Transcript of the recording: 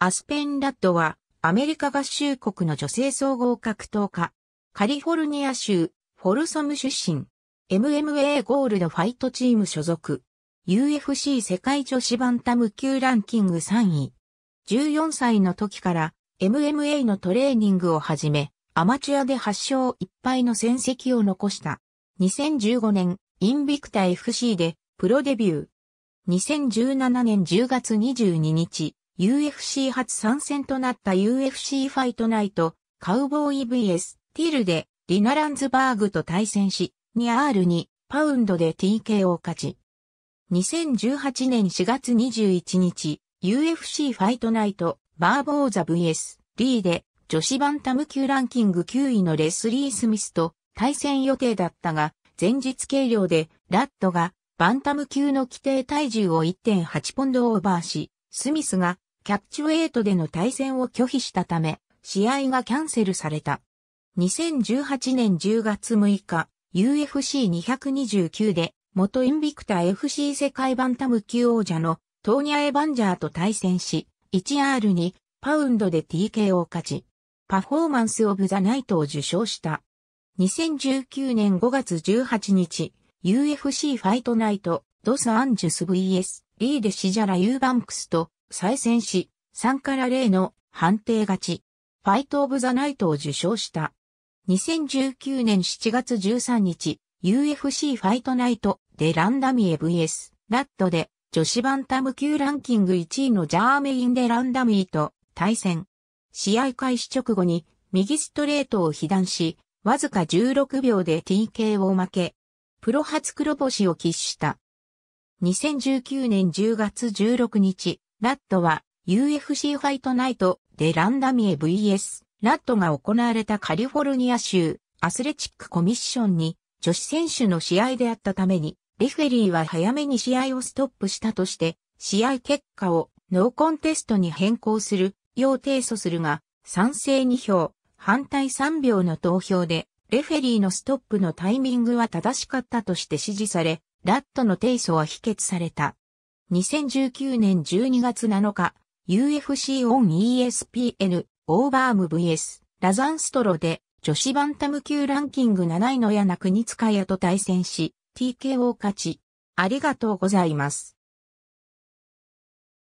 アスペン・ラッドは、アメリカ合衆国の女性総合格闘家。カリフォルニア州、フォルソム出身。MMA ゴールドファイトチーム所属。UFC 世界女子バンタム級ランキング3位。14歳の時から MMA のトレーニングを始め、アマチュアで8勝1敗の戦績を残した。2015年、インビクタ FC でプロデビュー。2017年10月22日、UFC 初参戦となった UFC ファイトナイト、カウボーイ VS、ティルで、リナ・ランズバーグと対戦し、2R2 パウンドで TK を勝ち。2018年4月21日、UFC ファイトナイト、バーボーザ VS、リーで、女子バンタム級ランキング9位のレスリー・スミスと対戦予定だったが、前日計量で、ラットが、バンタム級の規定体重を1.8ポンドオーバーし、スミスがキャプチュエイトでの対戦を拒否したため、試合がキャンセルされた。2018年10月6日、UFC229 で、元インビクタ FC 世界バンタム級王者のトーニャ・エヴァンジャーと対戦し、1R2 パウンドで TK を勝ち、パフォーマンス・オブ・ザ・ナイトを受賞した。2019年5月18日、UFC ファイトナイト、ドス・アンジュス VS、リーデ・シジャラ・ユーバンクスと再戦し、3から0の判定勝ち、ファイト・オブ・ザ・ナイトを受賞した。2019年7月13日、UFC ファイトナイトでランダミエ VS ラットで女子バンタム級ランキング1位のジャーメインでランダミーと対戦。試合開始直後に右ストレートを被弾し、わずか16秒で TK を負け、プロ初黒星を喫した。2019年10月16日、ラットは UFC ファイトナイトでランダミエ VS ラットが行われたカリフォルニア州アスレチックコミッションに女子選手の試合であったためにレフェリーは早めに試合をストップしたとして試合結果をノーコンテストに変更するよう提訴するが賛成2票反対3秒の投票でレフェリーのストップのタイミングは正しかったとして指示されラットの提訴は否決された。2019年12月7日、UFC on ESPN オーバーム VS ラザンストロで女子バンタム級ランキング7位の矢名国塚矢と対戦し、TKO 勝ち。ありがとうございます。